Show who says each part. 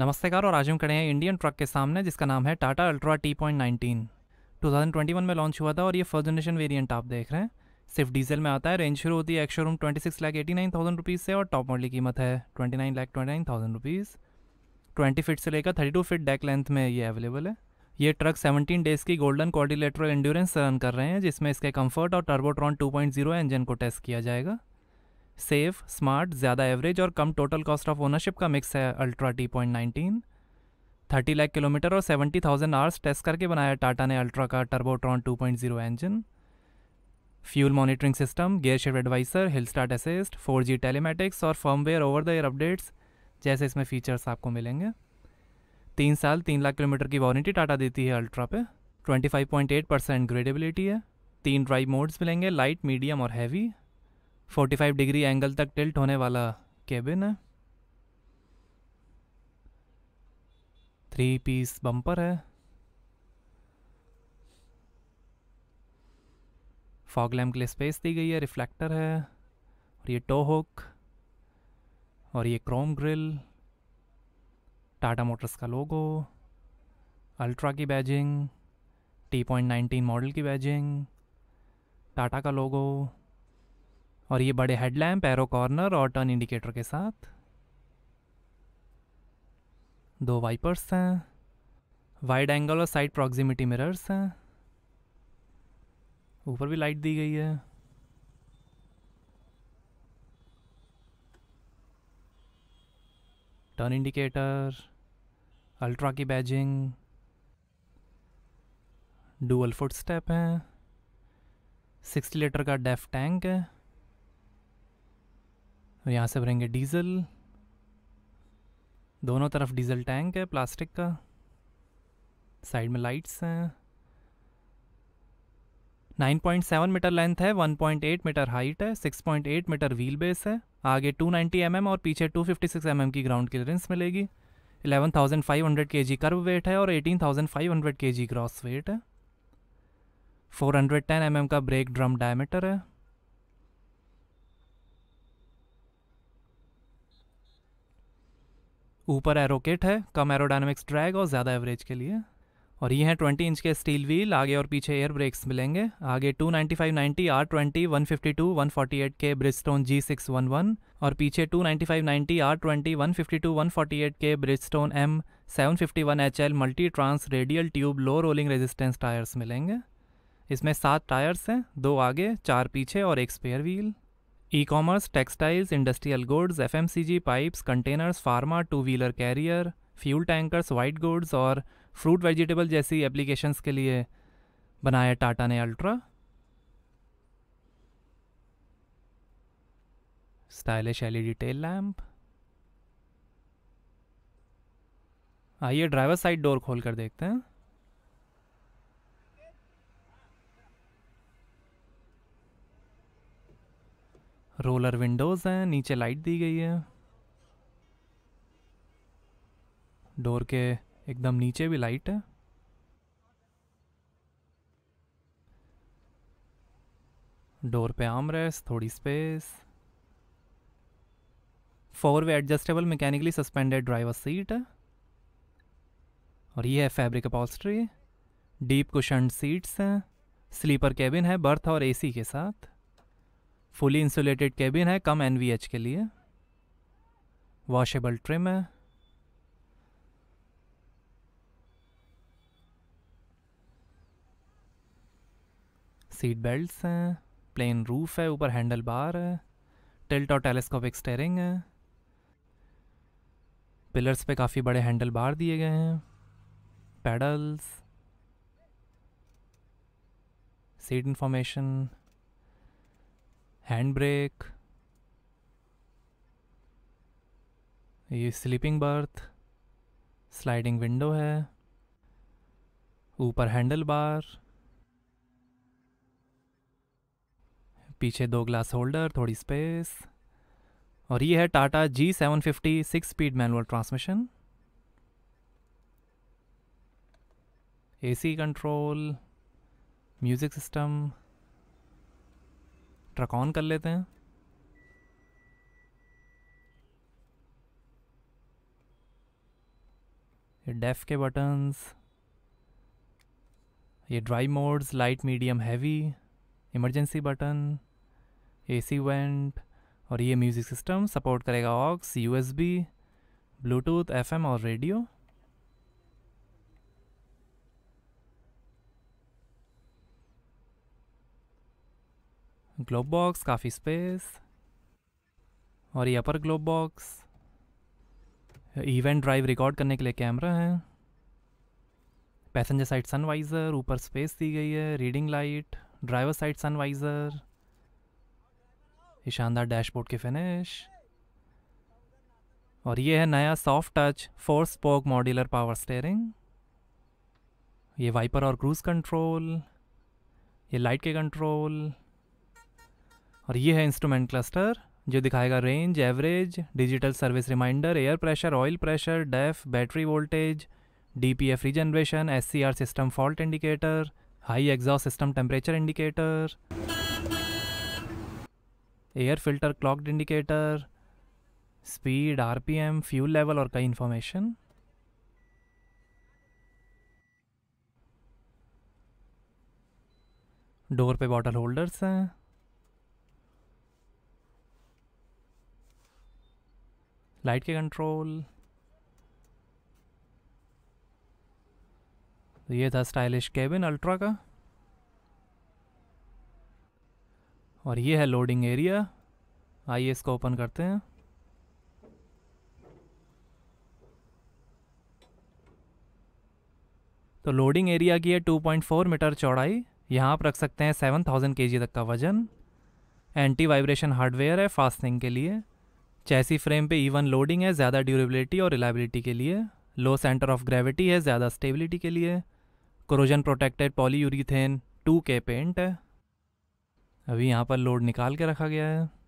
Speaker 1: नमस्कार और आज हम खड़े हैं इंडियन ट्रक के सामने जिसका नाम है Tata ultra T point nineteen two thousand twenty one में लॉन्च हुआ था और ये फर्स्ट जनरेशन वेरियंट आप देख रहे हैं सिर्फ डीजल में आता है रेंज शुरू होती है ex show room twenty six lakh eighty nine thousand rupees से और टॉप मॉडल की कीमत है twenty nine lakh twenty nine thousand rupees twenty feet से लेकर thirty two feet deck length में ये अवेलेबल है ये ट्रक सेवनटीन डेज़ की गोल्डन कॉर्डिलेटर इंड्योरेंस रन कर रहे हैं जिसमें इसके कम्फर्ट और टर्बोट्रॉन जीरो इंजन को टेस्ट किया जाएगा सेफ स्मार्ट ज़्यादा एवरेज और कम टोटल कॉस्ट ऑफ ओनरशिप का मिक्स है ultra T point nineteen thirty lakh kilometre और सेवेंटी थाउजेंड आवर्स टेस्ट करके बनाया टाटा ने अल्ट्रा का Turbotron two point zero engine fuel monitoring system gear shift advisor hill start assist four G telematics और firmware over the air updates जैसे इसमें features आपको मिलेंगे तीन साल तीन लाख किलोमीटर की वारंटी टाटा देती है अल्ट्रा पे twenty five point eight percent gradability है तीन ड्राइव मोड्स मिलेंगे लाइट मीडियम और हैवी 45 डिग्री एंगल तक टिल्ट होने वाला केबिन है थ्री पीस बम्पर है फॉग लैम्प के लिए स्पेस दी गई है रिफ्लेक्टर है और ये टो हुक और ये क्रोम ग्रिल टाटा मोटर्स का लोगो अल्ट्रा की badging T point nineteen model की बैजिंग टाटा का लोगो और ये बड़े हेडलैम्प एरो कॉर्नर और टर्न इंडिकेटर के साथ दो वाइपर्स हैं वाइड एंगल और साइड प्रॉक्सिमिटी मिरर्स हैं ऊपर भी लाइट दी गई है टर्न इंडिकेटर अल्ट्रा की बैजिंग डुअल फुट स्टेप हैं सिक्सटी लीटर का डेफ टैंक है तो यहाँ से भरेंगे डीज़ल दोनों तरफ डीज़ल टैंक है प्लास्टिक का साइड में लाइट्स हैं 9.7 मीटर लेंथ है 1.8 मीटर हाइट है 6.8 मीटर व्हील बेस है आगे 290 नाइन्टी mm और पीछे 256 mm की ग्राउंड क्लियरेंस मिलेगी 11,500 kg कर्व वेट है और 18,500 kg ग्रॉस वेट है 410 mm का ब्रेक ड्रम डायमीटर है ऊपर एरोकेट है कम एरोडायनेमिक्स ड्रैग और ज़्यादा एवरेज के लिए और ये हैं 20 इंच के स्टील व्हील आगे और पीछे एयर ब्रेक्स मिलेंगे आगे 295 90 R20 152 148 के ब्रिजस्टोन G611 और पीछे 295 90 R20 152 148 के Bridgestone M751 HL multi trans radial tube low rolling resistance tyres मिलेंगे इसमें सात टायर्स हैं दो आगे चार पीछे और एक spare wheel e commerce textiles industrial goods F M C G pipes containers pharma two wheeler carrier fuel tankers white goods और फ्रूट वेजिटेबल जैसी एप्लीकेशंस के लिए बनाया टाटा ने ultra stylish LED tail lamp आइए ड्राइवर साइड डोर खोल कर देखते हैं रोलर विंडोज़ हैं नीचे लाइट दी गई है डोर के एकदम नीचे भी लाइट है डोर पे रेस थोड़ी space four way adjustable mechanically suspended driver seat है और ये है fabric upholstery deep cushion seats हैं स्लीपर केबिन है बर्थ और एसी के साथ फुली इंसुलेटेड केबिन है कम एन के लिए वॉशेबल ट्रिम है सीट बेल्ट्स हैं प्लेन रूफ है ऊपर हैंडल बार है टिल्ट और टेलीस्कोपिक स्टेयरिंग है पिलर्स पे काफ़ी बड़े हैंडल बार दिए गए हैं pedals seat information hand brake ये स्लीपिंग बर्थ स्लाइडिंग विंडो है ऊपर हैंडल बार पीछे दो ग्लास होल्डर थोड़ी स्पेस और ये है Tata G seven fifty six speed manual transmission AC control music system truck on कर लेते हैं ये डेफ के बटन्स ये drive modes light medium heavy emergency button AC vent और ये म्यूज़िक सिस्टम सपोर्ट करेगा ऑक्स यूएसबी ब्लूटूथ एफएम और रेडियो ग्लोब बॉक्स काफ़ी स्पेस और ये upper glove box event drive record करने के लिए कैमरा है पैसेंजर साइड सनवाइज़र ऊपर स्पेस दी गई है reading light driver side sun visor ये शानदार डैशबोर्ड की फिनिश और ये है नया soft touch four spoke modular power steering ये वाइपर और क्रूज़ कंट्रोल ये लाइट के कंट्रोल और ये है इंस्ट्रूमेंट क्लस्टर जो दिखाएगा range average digital service reminder air pressure oil pressure DEF battery voltage D P F regeneration S C R system fault indicator high exhaust system temperature indicator air filter clogged indicator speed R P M fuel level और कई information door पे bottle holders हैं light के control तो ये था stylish cabin ultra का और ये है लोडिंग एरिया आइए इसको ओपन करते हैं तो लोडिंग एरिया की है 2.4 मीटर चौड़ाई यहाँ आप रख सकते हैं 7000 केजी तक का वज़न एंटी वाइब्रेशन हार्डवेयर है फास्टिंग के लिए चैसी फ्रेम पे इवन लोडिंग है ज़्यादा ड्यूरेबिलिटी और रिलायबिलिटी के लिए लो सेंटर ऑफ ग्रेविटी है ज़्यादा स्टेबिलिटी के लिए corrosion protected polyurethane two K paint है अभी यहाँ पर लोड निकाल के रखा गया है